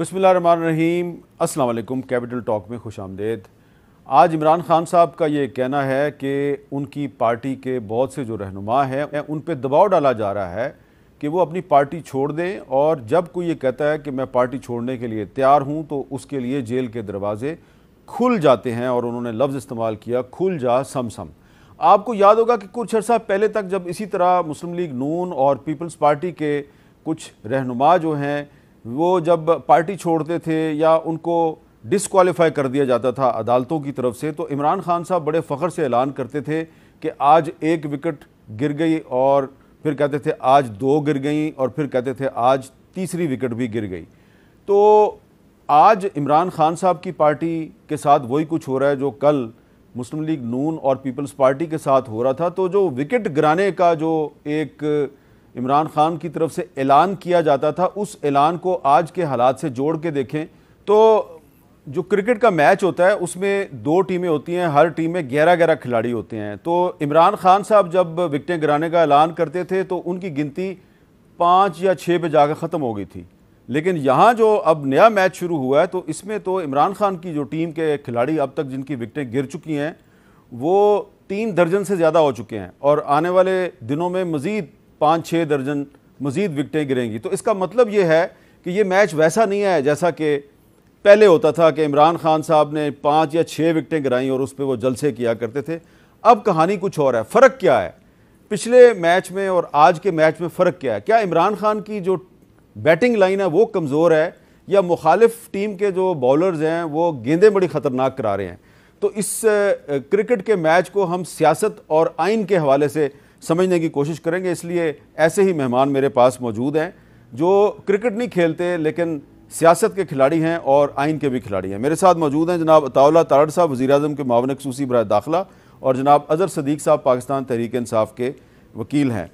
बसमीम असलकुम capital talk में खुश आमदेद आज इमरान खान साहब का ये कहना है कि उनकी पार्टी के बहुत से जो रहनुमा हैं उन पर दबाव डाला जा रहा है कि वो अपनी पार्टी छोड़ दें और जब कोई ये कहता है कि मैं पार्टी छोड़ने के लिए तैयार हूँ तो उसके लिए जेल के दरवाजे खुल जाते हैं और उन्होंने लफ्ज़ इस्तेमाल किया खुल जा समसम आपको याद होगा कि कुछ अर्सा पहले तक जब इसी तरह मुस्लिम लीग नून और पीपल्स पार्टी के कुछ रहनुमा जो हैं वो जब पार्टी छोड़ते थे या उनको डिसक्वालीफाई कर दिया जाता था अदालतों की तरफ से तो इमरान खान साहब बड़े फ़ख्र से ऐलान करते थे कि आज एक विकेट गिर गई और फिर कहते थे आज दो गिर गई और फिर कहते थे आज तीसरी विकेट भी गिर गई तो आज इमरान खान साहब की पार्टी के साथ वही कुछ हो रहा है जो कल मुस्लिम लीग नून और पीपल्स पार्टी के साथ हो रहा था तो जो विकेट गिराने का जो एक इमरान खान की तरफ से ऐलान किया जाता था उस ऐलान को आज के हालात से जोड़ के देखें तो जो क्रिकेट का मैच होता है उसमें दो टीमें होती हैं हर टीम में ग्यारह ग्यारह खिलाड़ी होते हैं तो इमरान खान साहब जब विकटें गिराने का ऐलान करते थे तो उनकी गिनती पाँच या छः पे जाकर ख़त्म हो गई थी लेकिन यहाँ जो अब नया मैच शुरू हुआ है तो इसमें तो इमरान खान की जो टीम के खिलाड़ी अब तक जिनकी विकटें गिर चुकी हैं वो तीन दर्जन से ज़्यादा हो चुके हैं और आने वाले दिनों में मज़ीद पाँच छः दर्जन मजीद विकटें गिरेंगी तो इसका मतलब ये है कि ये मैच वैसा नहीं है जैसा कि पहले होता था कि इमरान खान साहब ने पाँच या छः विकटें गिराई और उस पर वो जलसे किया करते थे अब कहानी कुछ और है फ़र्क क्या है पिछले मैच में और आज के मैच में फ़र्क क्या है क्या इमरान खान की जो बैटिंग लाइन है वो कमज़ोर है या मुखालिफ टीम के जो बॉलर्स हैं वो गेंदें बड़ी ख़तरनाक करा रहे हैं तो इस क्रिकेट के मैच को हम सियासत और आइन के हवाले से समझने की कोशिश करेंगे इसलिए ऐसे ही मेहमान मेरे पास मौजूद हैं जो क्रिकेट नहीं खेलते लेकिन सियासत के खिलाड़ी हैं और आइन के भी खिलाड़ी हैं मेरे साथ मौजूद हैं जनाब अताउला तारड़ साहब वजी अजम के मावन खसूसी बर दाखिला और जनाब अजहर सदीक साहब पाकिस्तान तहरीक इसाफ़ के वकील हैं